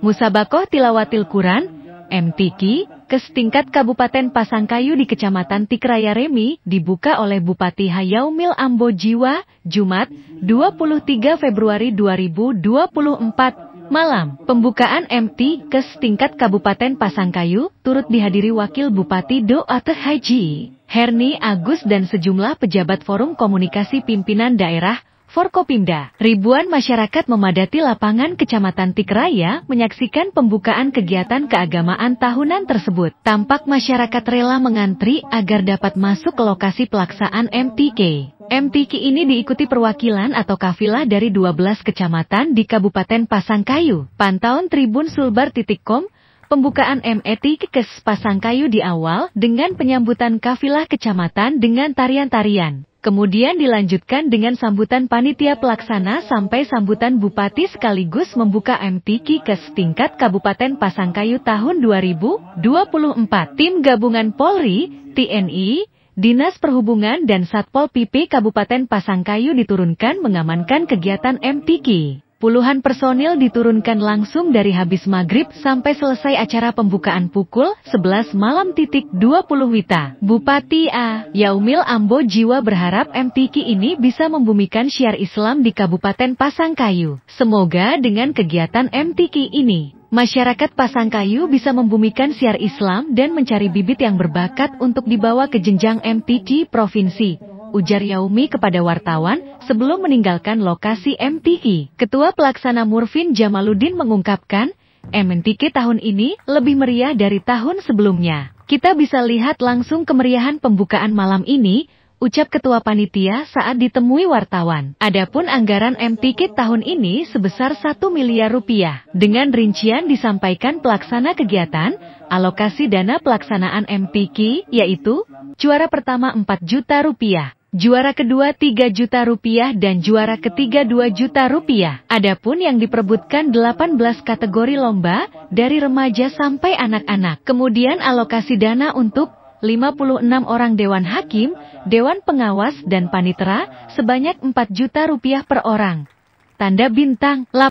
Musabakoh Tilawatil Quran, MTQ, ke setingkat Kabupaten Pasangkayu di Kecamatan Tikraya Remi dibuka oleh Bupati Hayaumil Ambo Jiwa, Jumat, 23 Februari 2024. Malam, pembukaan MT ke setingkat Kabupaten Pasangkayu turut dihadiri Wakil Bupati Doate Haji. Herni Agus dan sejumlah pejabat Forum Komunikasi Pimpinan Daerah Forkopimda, ribuan masyarakat memadati lapangan Kecamatan Tikraya menyaksikan pembukaan kegiatan keagamaan tahunan tersebut. Tampak masyarakat rela mengantri agar dapat masuk ke lokasi pelaksanaan MTK. MTK ini diikuti perwakilan atau kafilah dari 12 kecamatan di Kabupaten Pasangkayu. Pantauan Tribun Sulbar.com, pembukaan MET Kekes Pasangkayu di awal dengan penyambutan kafilah kecamatan dengan tarian-tarian. Kemudian dilanjutkan dengan sambutan panitia pelaksana sampai sambutan bupati sekaligus membuka MTQ ke setingkat Kabupaten Pasangkayu tahun 2024. Tim gabungan Polri, TNI, Dinas Perhubungan dan Satpol PP Kabupaten Pasangkayu diturunkan mengamankan kegiatan MTQ puluhan personil diturunkan langsung dari habis maghrib sampai selesai acara pembukaan pukul 11 malam titik 20 Wita. Bupati A. Yaumil Ambo Jiwa berharap MTQ ini bisa membumikan syiar Islam di Kabupaten Pasangkayu. Semoga dengan kegiatan MTQ ini, masyarakat Pasangkayu bisa membumikan syiar Islam dan mencari bibit yang berbakat untuk dibawa ke jenjang MTQ provinsi ujar Yaumi kepada wartawan sebelum meninggalkan lokasi MTQ. E. Ketua Pelaksana Murfin Jamaluddin mengungkapkan, MNTK tahun ini lebih meriah dari tahun sebelumnya. Kita bisa lihat langsung kemeriahan pembukaan malam ini, ucap ketua panitia saat ditemui wartawan. Adapun anggaran MTK tahun ini sebesar 1 miliar rupiah. Dengan rincian disampaikan pelaksana kegiatan, alokasi dana pelaksanaan MTK yaitu juara pertama 4 juta rupiah, Juara kedua 3 juta rupiah dan juara ketiga 2 juta rupiah. Adapun yang diperebutkan 18 kategori lomba dari remaja sampai anak-anak. Kemudian alokasi dana untuk 56 orang dewan hakim, dewan pengawas dan panitera sebanyak 4 juta rupiah per orang. Tanda bintang lap